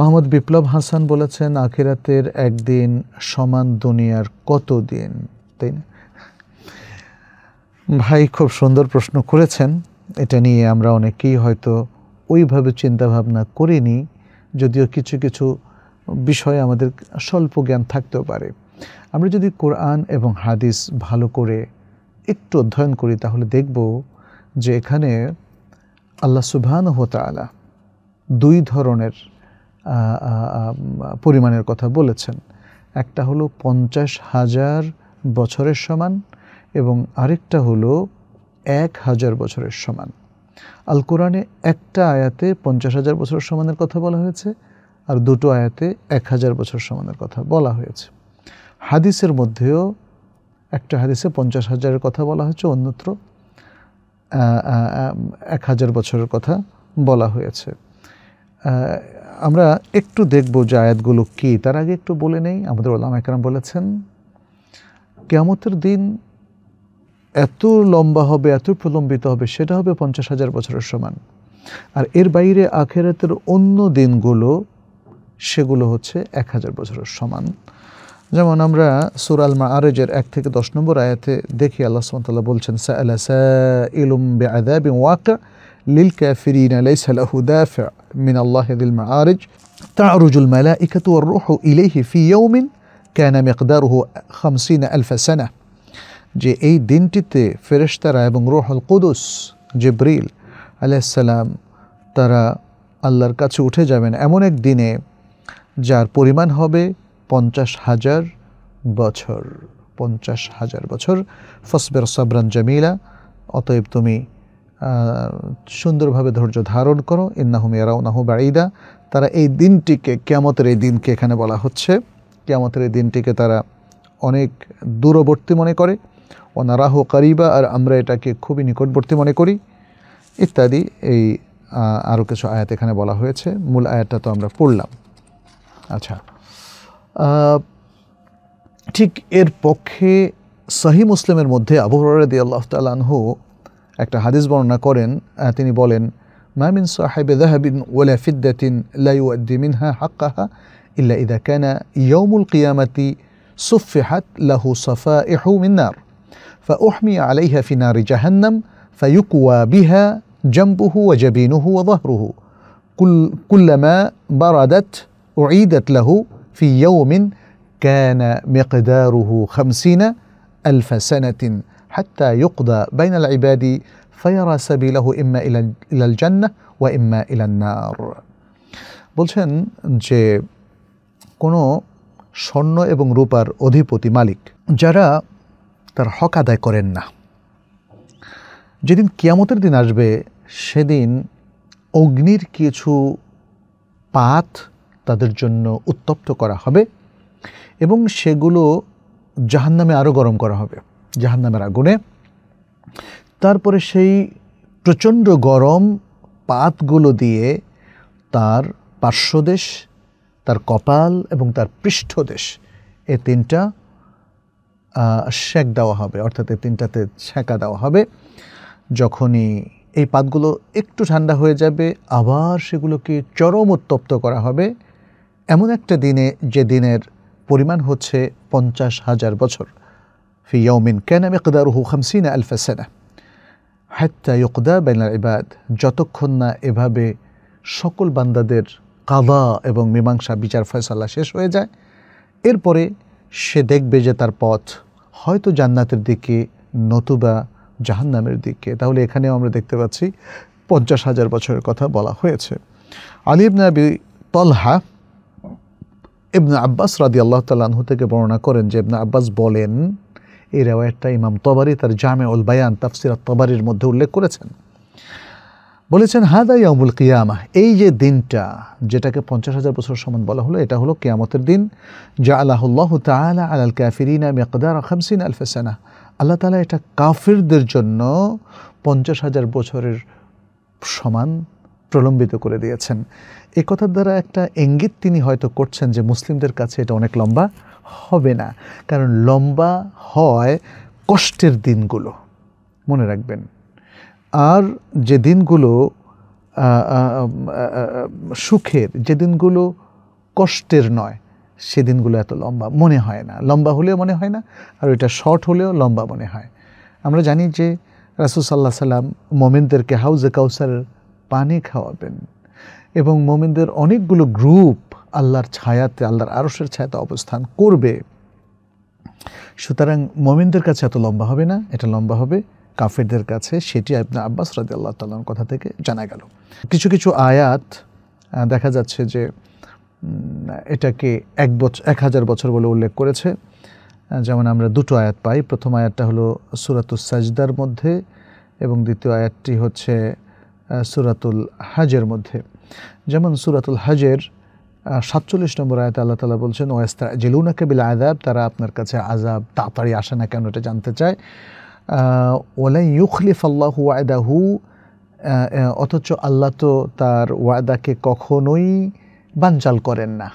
মোহাম্মদ বিপ্লব হাসান বলেছেন আখিরাতের একদিন সমান দুনিয়ার কত দিন তাই না ভাই খুব সুন্দর প্রশ্ন করেছেন এটা নিয়ে আমরা অনেকেই হয়তো ওইভাবে চিন্তাভাবনা করিনি যদিও কিছু কিছু বিষয়ে আমাদের স্বল্প জ্ঞান থাকতেও পারে আমরা যদি কোরআন এবং হাদিস ভালো করে একটু অধ্যয়ন করি তাহলে দেখব যে এখানে আল্লাহ সুবাহান হতালা দুই ধরনের পরিমাণের কথা বলেছেন একটা হলো পঞ্চাশ হাজার বছরের সমান এবং আরেকটা হলো এক হাজার বছরের সমান আল কোরআনে একটা আয়াতে পঞ্চাশ হাজার বছরের সমানের কথা বলা হয়েছে আর দুটো আয়াতে এক হাজার বছর সমানের কথা বলা হয়েছে হাদিসের মধ্যেও একটা হাদিসে পঞ্চাশ হাজারের কথা বলা হয়েছে অন্যত্র এক হাজার বছরের কথা বলা হয়েছে আমরা একটু দেখব যে আয়াতগুলো কী তার আগে একটু বলে নেই আমাদের ওলাম একরাম বলেছেন কেয়ামতের দিন এত লম্বা হবে এত প্রলম্বিত হবে সেটা হবে পঞ্চাশ হাজার বছরের সমান আর এর বাইরে আখেরাতের অন্য দিনগুলো সেগুলো হচ্ছে এক হাজার বছরের সমান যেমন আমরা সুরাল মা আরেজের এক থেকে দশ নম্বর আয়াতে দেখি আল্লাহ সুমতাল্লাহ বলছেন সা আলা সা ইলুম বে বি ওয়াকা للكافرين ليس له دافع من الله ذي المعارج تعرج الملائكة والروح إليه في يوم كان مقداره خمسين ألف سنة جي اي دينتي فرشترا ابن روح القدس جبريل عليه السلام ترى আল্লাহর কাছে উঠে যাবেন এমন এক দিনে যার পরিমাণ হবে পঞ্চাশ হাজার বছর পঞ্চাশ হাজার বছর ফসবের সাবরান জামিলা অতএব তুমি সুন্দরভাবে ধৈর্য ধারণ করো ইন্নাহুম ইয়ারাউনাহু বাড়িদা তারা এই দিনটিকে কেয়ামতের এই দিনকে এখানে বলা হচ্ছে কেয়ামতের এই দিনটিকে তারা অনেক দূরবর্তী মনে করে অনারাহ কারিবা আর আমরা এটাকে খুবই নিকটবর্তী মনে করি ইত্যাদি এই আরও কিছু আয়াত এখানে বলা হয়েছে মূল আয়াতটা তো আমরা পড়লাম আচ্ছা ঠিক এর পক্ষে সহি মুসলিমের মধ্যে আবহাওয়ার দিয়ে আল্লাহ তালাহু একটা হাদিস বর্ণনা করেন তিনি বলেন মা মিন মামিন সাহেবে ওয়ালা ওলা লা ইউদ্দি মিনহা হাক্কাহা ইল্লা ইদা কানা ইয়ৌমুল কিয়ামাতি সুফিহাত লাহু সাফা ইহু মিন্নার فأحمي عليها في نار جهنم فيقوى بها جنبه وجبينه وظهره كل كلما بردت أعيدت له في يوم كان مقداره خمسين ألف سنة حتى يقضى بين العباد فيرى سبيله إما إلى الجنة وإما إلى النار বলছেন যে কোনো স্বর্ণ এবং রূপার অধিপতি মালিক যারা তার হক আদায় করেন না যেদিন কিয়ামতের দিন আসবে সেদিন অগ্নির কিছু পাত তাদের জন্য উত্তপ্ত করা হবে এবং সেগুলো জাহান্নামে আরও গরম করা হবে জাহান্নামের আগুনে তারপরে সেই প্রচণ্ড গরম পাতগুলো দিয়ে তার পার্শ্বদেশ তার কপাল এবং তার পৃষ্ঠদেশ এ তিনটা সেঁক দেওয়া হবে অর্থাৎ এ তিনটাতে ছেঁকা দেওয়া হবে যখনই এই পাতগুলো একটু ঠান্ডা হয়ে যাবে আবার সেগুলোকে চরম উত্তপ্ত করা হবে এমন একটা দিনে যে দিনের পরিমাণ হচ্ছে পঞ্চাশ হাজার বছর في يوم كان مقداره خمسين ألف سنة হাত্তা ইয়কদা বাইনাল ইবাদ যতক্ষণ না এভাবে সকল বান্দাদের কাদা এবং মীমাংসা বিচার ফয়সালা শেষ হয়ে যায় এরপরে সে দেখবে যে তার পথ হয়তো জান্নাতের দিকে নতুবা জাহান্নামের দিকে তাহলে এখানেও আমরা দেখতে পাচ্ছি পঞ্চাশ হাজার বছরের কথা বলা হয়েছে আলী ইবনা আবি তলহা ইবনা আব্বাস রাদি আল্লাহ তাল্লাহ থেকে বর্ণনা করেন যে ইবনা আব্বাস বলেন এই রেওয়ায়তটা ইমাম তবারি তার জামে উল বায়ান তাফসির তবারির মধ্যে উল্লেখ করেছেন বলেছেন হাদা ইয়ামুল কিয়ামা এই যে দিনটা যেটাকে পঞ্চাশ হাজার বছর সমান বলা হলো এটা হলো কেয়ামতের দিন যা আল্লাহ তালা আলাল ক্যাফিরিনা মেকদার খামসিন আলফেসানা আল্লাহ তালা এটা কাফিরদের জন্য পঞ্চাশ হাজার বছরের সমান প্রলম্বিত করে দিয়েছেন এ কথার দ্বারা একটা ইঙ্গিত তিনি হয়তো করছেন যে মুসলিমদের কাছে এটা অনেক লম্বা হবে না কারণ লম্বা হয় কষ্টের দিনগুলো মনে রাখবেন আর যে দিনগুলো সুখের যে দিনগুলো কষ্টের নয় সেদিনগুলো এত লম্বা মনে হয় না লম্বা হলেও মনে হয় না আর ওইটা শর্ট হলেও লম্বা মনে হয় আমরা জানি যে রাসুল সাল্লাহ সাল্লাম মোমেনদেরকে হাউজে কাউসারের পানি খাওয়াবেন এবং মোমেনদের অনেকগুলো গ্রুপ আল্লাহর ছায়াতে আল্লাহর আরসের ছায়াতে অবস্থান করবে সুতরাং মোমিনদের কাছে এত লম্বা হবে না এটা লম্বা হবে কাফেরদের কাছে সেটি আপনার আব্বাস রাজি আল্লাহ তাল্লাহর কথা থেকে জানা গেল কিছু কিছু আয়াত দেখা যাচ্ছে যে এটাকে এক বছর এক হাজার বছর বলে উল্লেখ করেছে যেমন আমরা দুটো আয়াত পাই প্রথম আয়াতটা হলো সুরাতুল সাজদার মধ্যে এবং দ্বিতীয় আয়াতটি হচ্ছে সুরাতুল হাজের মধ্যে যেমন সুরাতুল হাজের সাতচল্লিশ নম্বর আয়তে আল্লাহ তালা বলছেন ওয়েস্তা জেলুনা কেবিল আয়দাব তারা আপনার কাছে আজাব তাড়াতাড়ি আসে না কেন এটা জানতে চায় ওলাই ইউখলিফ আল্লাহু হু অথচ আল্লাহ তো তার ওয়াদাকে কখনোই বানচাল করেন না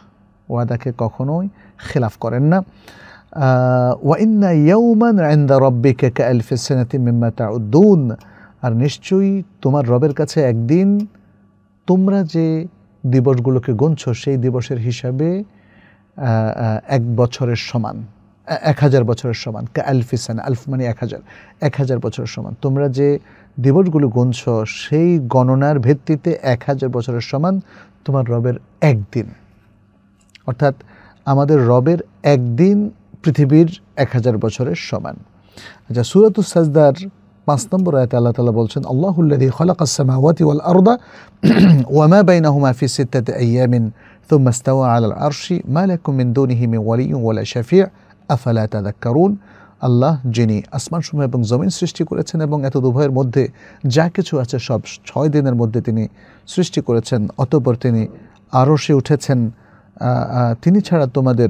ওয়াদাকে কখনোই খেলাফ করেন না ওয়াইন্না ইয়ৌমান আইন্দা রব্বিকে আলফিসানাতি মিম্মা উদ্দুন আর নিশ্চয়ই তোমার রবের কাছে একদিন তোমরা যে দিবসগুলোকে গুনছ সেই দিবসের হিসাবে এক বছরের সমান এক হাজার বছরের সমান কা আলফিসান আলফ মানে এক হাজার এক হাজার বছরের সমান তোমরা যে দিবসগুলো গুনছ সেই গণনার ভিত্তিতে এক হাজার বছরের সমান তোমার রবের একদিন অর্থাৎ আমাদের রবের একদিন পৃথিবীর এক হাজার বছরের সমান আচ্ছা সুরাতু সাজদার পাঁচ নম্বর আয়তে আল্লাহ তালা বলছেন আল্লাহুল্লাদি খলাকাসমাওয়াতি ওয়াল আরদা ওয়ামা বাইনা হুমা ফি সিদ্দাতে আইয়ামিন ثم استوى على العرش ما لكم من دونه من ولي ولا شفيع افلا تذكرون আল্লাহ যিনি আসমানসমূহ এবং জমিন সৃষ্টি করেছেন এবং এত উভয়ের মধ্যে যা কিছু আছে সব ছয় দিনের মধ্যে তিনি সৃষ্টি করেছেন অতপর তিনি আরও সে উঠেছেন তিনি ছাড়া তোমাদের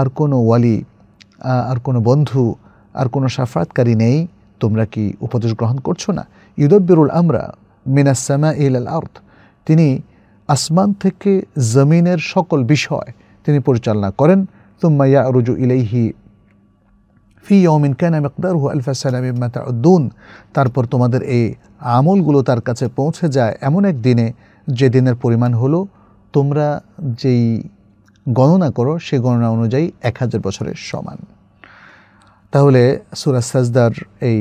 আর কোনো ওয়ালি আর কোনো বন্ধু আর কোনো সাফাতকারী নেই তোমরা কি উপদেশ গ্রহণ করছো না ইউদব্বিরুল আমরা মিনাসামা ইল আল আর্থ তিনি আসমান থেকে জমিনের সকল বিষয় তিনি পরিচালনা করেন তুম্মা ইয়া রুজু ইলাইহি ফি ইয়মিন কানা মকদার আলফ আলফা সালামিম্মা তাউদ্দুন তারপর তোমাদের এই আমলগুলো তার কাছে পৌঁছে যায় এমন এক দিনে যে দিনের পরিমাণ হলো তোমরা যেই গণনা করো সে গণনা অনুযায়ী এক হাজার বছরের সমান তাহলে সুরাজ সাজদার এই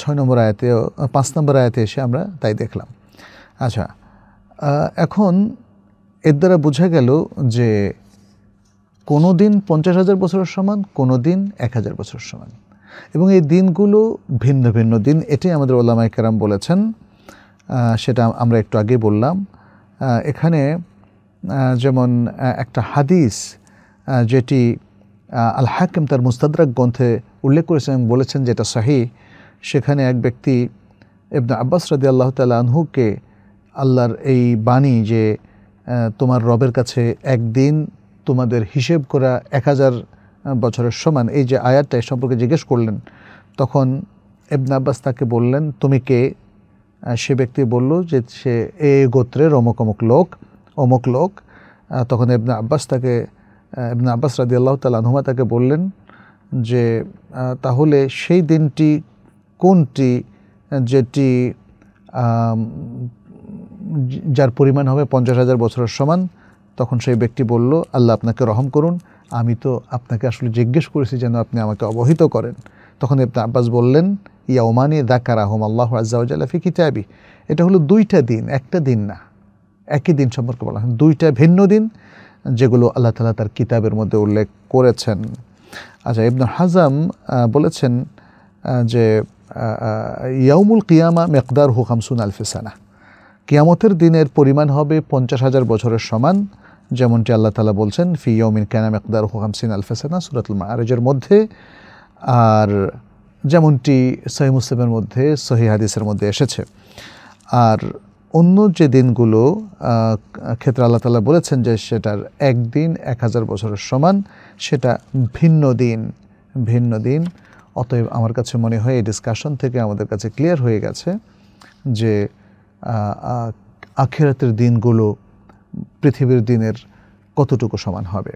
ছয় নম্বর আয়াতেও পাঁচ নম্বর আয়াতে এসে আমরা তাই দেখলাম আচ্ছা এখন এর দ্বারা বোঝা গেল যে কোনো দিন পঞ্চাশ হাজার বছরের সমান কোনো দিন এক হাজার বছরের সমান এবং এই দিনগুলো ভিন্ন ভিন্ন দিন এটাই আমাদের ওলামাই কেরাম বলেছেন সেটা আমরা একটু আগে বললাম এখানে যেমন একটা হাদিস যেটি আল হাকিম তার মুস্তাদ্রাক গ্রন্থে উল্লেখ করেছেন বলেছেন বলেছেন যেটা শাহি সেখানে এক ব্যক্তি এবনা আব্বাস রাদি আল্লাহ তালা আনহুকে আল্লাহর এই বাণী যে তোমার রবের কাছে একদিন তোমাদের হিসেব করা এক হাজার বছরের সমান এই যে আয়াতটা সম্পর্কে জিজ্ঞেস করলেন তখন এবনা আব্বাস তাকে বললেন তুমি কে সে ব্যক্তি বলল যে সে এ গোত্রের অমুক অমুক লোক অমুক লোক তখন এবনা আব্বাস তাকে ইবনা আব্বাস রাদি আল্লাহ তালাহুমা তাকে বললেন যে তাহলে সেই দিনটি কোনটি যেটি যার পরিমাণ হবে পঞ্চাশ হাজার বছরের সমান তখন সেই ব্যক্তি বলল আল্লাহ আপনাকে রহম করুন আমি তো আপনাকে আসলে জিজ্ঞেস করেছি যেন আপনি আমাকে অবহিত করেন তখন ইবনা আব্বাস বললেন ইয়া ওমানি দাকার আহম আল্লাহ আজাউজাল্লাফি কিতাবি এটা হলো দুইটা দিন একটা দিন না একই দিন সম্পর্কে বলা হয় দুইটা ভিন্ন দিন যেগুলো আল্লাহ তালা তার কিতাবের মধ্যে উল্লেখ করেছেন আচ্ছা ইবনুল হাজাম বলেছেন যে ইয়ামুল কিয়ামা মেকদার হুকাম সুন আলফিসানা কিয়ামতের দিনের পরিমাণ হবে পঞ্চাশ হাজার বছরের সমান যেমনটি আল্লাহ তালা বলছেন ফি ইয়মিন কেনা মেকদার হুকাম সিন আলফেসানা সুরাতুল মারেজের মধ্যে আর যেমনটি সহি মুসলিমের মধ্যে সহি হাদিসের মধ্যে এসেছে আর অন্য যে দিনগুলো ক্ষেত্রে আল্লাহ তালা বলেছেন যে সেটার একদিন এক হাজার বছরের সমান সেটা ভিন্ন দিন ভিন্ন দিন অতএব আমার কাছে মনে হয় এই ডিসকাশন থেকে আমাদের কাছে ক্লিয়ার হয়ে গেছে যে আখেরাতের দিনগুলো পৃথিবীর দিনের কতটুকু সমান হবে